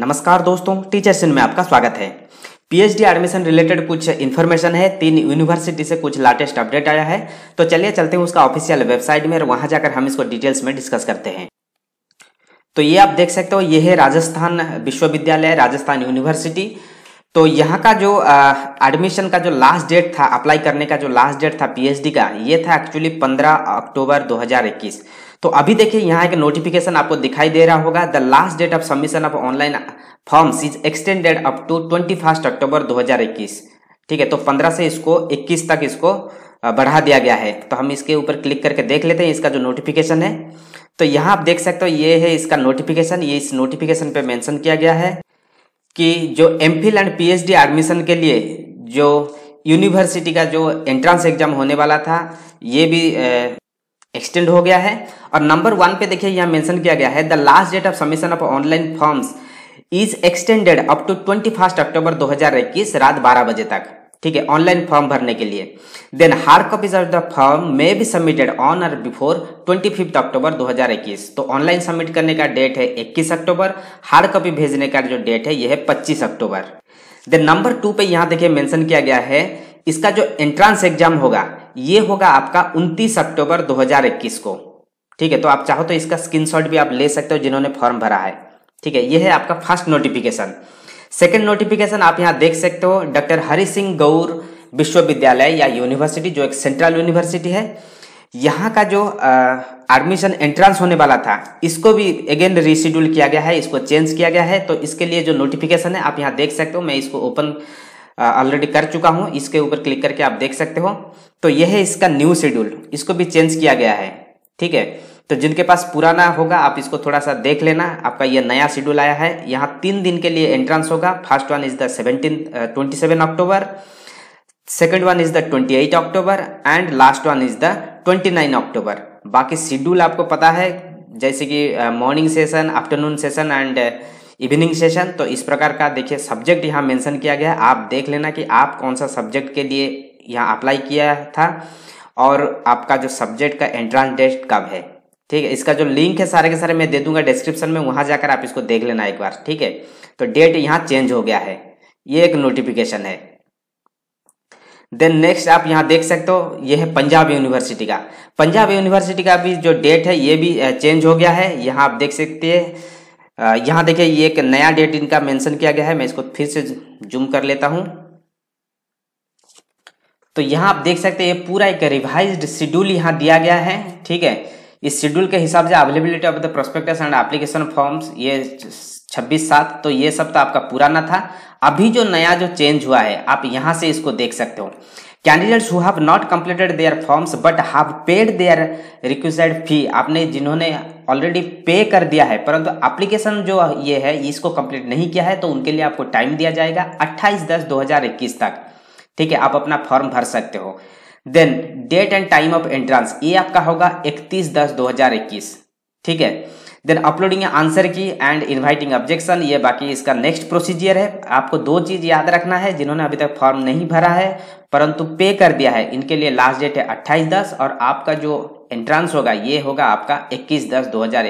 नमस्कार दोस्तों टीचर सिंह में आपका स्वागत है पीएचडी एडमिशन रिलेटेड कुछ इन्फॉर्मेशन है तीन यूनिवर्सिटी से कुछ लेटेस्ट अपडेट आया है तो चलिए चलते हैं उसका ऑफिशियल वेबसाइट में और वहां जाकर हम इसको डिटेल्स में डिस्कस करते हैं तो ये आप देख सकते हो ये है राजस्थान विश्वविद्यालय राजस्थान यूनिवर्सिटी तो यहाँ का जो एडमिशन का जो लास्ट डेट था अप्लाई करने का जो लास्ट डेट था पीएचडी का ये था एक्चुअली 15 अक्टूबर 2021 तो अभी देखिए यहाँ एक नोटिफिकेशन आपको दिखाई दे रहा होगा the last date of submission of online forms is extended up to twenty first October 2021 ठीक है तो 15 से इसको 21 तक इसको बढ़ा दिया गया है तो हम इसके ऊपर क्लिक करके देख लेते हैं इसका जो नोटिफिकेशन है तो यहाँ आप देख सकते हो ये है इसका नोटिफिकेशन ये इस नोटिफिकेशन पे मेंशन किया गया है कि जो एम एंड डी एडमिशन के लिए जो यूनिवर्सिटी का जो एंट्रेंस एग्जाम होने वाला था ये भी एक्सटेंड हो गया है और नंबर वन पे देखिए यहाँ मेंशन किया गया है the last date of submission of online forms is extended up to twenty first October दो हजार इक्कीस रात बारह बजे तक ठीक है ऑनलाइन फॉर्म भरने के लिए then hard copies of the form may be submitted on और बिफोर ट्वेंटी फिफ्थ अक्टूबर दो हजार इक्कीस तो ऑनलाइन सबमिट करने का डेट है इक्कीस अक्टूबर हार्ड कॉपी भेजने का जो डेट है यह है पच्चीस अक्टूबर देन नंबर टू पे यहाँ देखिए मेंशन किया गया है इसका जो एंट्रेंस एग्जाम होगा ये होगा आपका 29 अक्टूबर 2021 को ठीक है तो आप चाहो तो इसका स्क्रीनशॉट भी आप ले सकते हो जिन्होंने फॉर्म भरा है ठीक है ये है आपका फर्स्ट नोटिफिकेशन सेकंड नोटिफिकेशन आप यहाँ देख सकते हो डॉक्टर हरि सिंह गौर विश्वविद्यालय या यूनिवर्सिटी जो एक सेंट्रल यूनिवर्सिटी है यहाँ का जो एडमिशन एंट्रेंस होने वाला था इसको भी अगेन रिशेड्यूल किया गया है इसको चेंज किया गया है तो इसके लिए जो नोटिफिकेशन है आप यहाँ देख सकते हो मैं इसको ओपन ऑलरेडी कर चुका हूं इसके ऊपर क्लिक करके आप देख सकते हो तो यह है इसका न्यू शेड्यूल इसको भी चेंज किया गया है ठीक है तो जिनके पास पुराना होगा आप इसको थोड़ा सा देख लेना आपका यह नया शेड्यूल आया है यहाँ तीन दिन के लिए एंट्रेंस होगा first one is the seventeen twenty seven October second one is the twenty eight October and last one is the twenty nine October बाकी शेड्यूल आपको पता है जैसे कि morning session afternoon session and evening session तो इस प्रकार का देखिए सब्जेक्ट यहाँ मेंशन किया गया है आप देख लेना कि आप कौन सा सब्जेक्ट के लिए यहाँ अप्लाई किया था और आपका जो सब्जेक्ट का एंट्रांस डेट कब है ठीक है इसका जो लिंक है सारे के सारे मैं दे दूंगा डिस्क्रिप्शन में वहां जाकर आप इसको देख लेना एक बार ठीक है तो डेट यहाँ चेंज हो गया है ये एक नोटिफिकेशन है देन नेक्स्ट आप यहाँ देख सकते हो ये है पंजाब यूनिवर्सिटी का पंजाब यूनिवर्सिटी का भी जो डेट है ये भी चेंज हो गया है यहाँ आप देख सकते हैं यहाँ देखिए ये एक नया डेट इनका मेंशन किया गया है मैं इसको फिर से जूम कर लेता हूँ तो यहाँ आप देख सकते हैं ये पूरा एक रिवाइज्ड शेड्यूल यहाँ दिया गया है ठीक है इस शेड्यूल के हिसाब से availability of the prospectus and application forms ये छब्बीस सात तो ये सब तो आपका पुराना था अभी जो नया जो चेंज हुआ है आप यहाँ से इसको देख सकते हो candidates who have not completed their forms but have paid their requested fee आपने जिन्होंने ऑलरेडी पे कर दिया है परंतु एप्लीकेशन जो ये है इसको कंप्लीट नहीं किया है तो उनके लिए आपको टाइम दिया जाएगा 28 दस 2021 तक ठीक है आप अपना फॉर्म भर सकते हो then date and time of entrance ये आपका होगा 31 दस 2021 ठीक है then uploading answer key and inviting objection ये बाकी इसका नेक्स्ट प्रोसीजियर है आपको दो चीज याद रखना है जिन्होंने अभी तक फॉर्म नहीं भरा है परंतु पे कर दिया है इनके लिए लास्ट डेट है अट्ठाईस दस और आपका जो एंट्रांस होगा ये होगा आपका इक्कीस दस दो हजार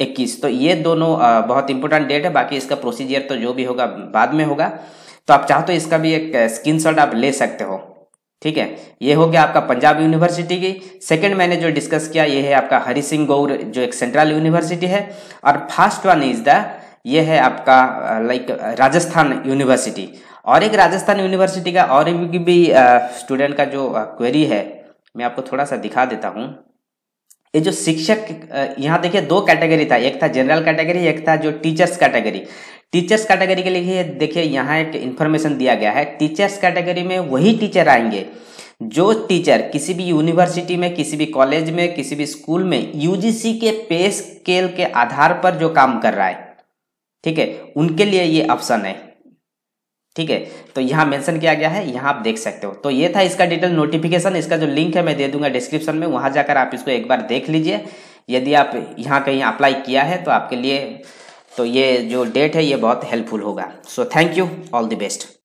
इक्कीस तो ये दोनों बहुत इंपॉर्टेंट डेट है बाकी इसका प्रोसीजर तो जो भी होगा बाद में होगा तो आप चाहो तो इसका भी एक स्क्रीन आप ले सकते हो ठीक है ये हो गया आपका पंजाब यूनिवर्सिटी की सेकंड मैंने जो डिस्कस किया ये है आपका हरि सिंह गौर जो एक सेंट्रल यूनिवर्सिटी है और फर्स्ट वन इज द ये है आपका लाइक राजस्थान यूनिवर्सिटी और एक राजस्थान यूनिवर्सिटी का और एक भी स्टूडेंट का जो क्वेरी है मैं आपको थोड़ा सा दिखा देता हूँ ये जो शिक्षक यहाँ देखिए दो कैटेगरी था एक था जनरल कैटेगरी एक था जो टीचर्स कैटेगरी टीचर्स कैटेगरी के लिए देखिए यहाँ एक इन्फॉर्मेशन दिया गया है टीचर्स कैटेगरी में वही टीचर आएंगे जो टीचर किसी भी यूनिवर्सिटी में किसी भी कॉलेज में किसी भी स्कूल में यूजीसी के पे स्केल के आधार पर जो काम कर रहा है ठीक है उनके लिए ये ऑप्शन है ठीक है तो यहाँ मेंशन किया गया है यहाँ आप देख सकते हो तो ये था इसका डिटेल नोटिफिकेशन इसका जो लिंक है मैं दे दूंगा डिस्क्रिप्शन में वहाँ जाकर आप इसको एक बार देख लीजिए यदि आप यहाँ कहीं अप्लाई किया है तो आपके लिए तो ये जो डेट है ये बहुत हेल्पफुल होगा so thank you all the best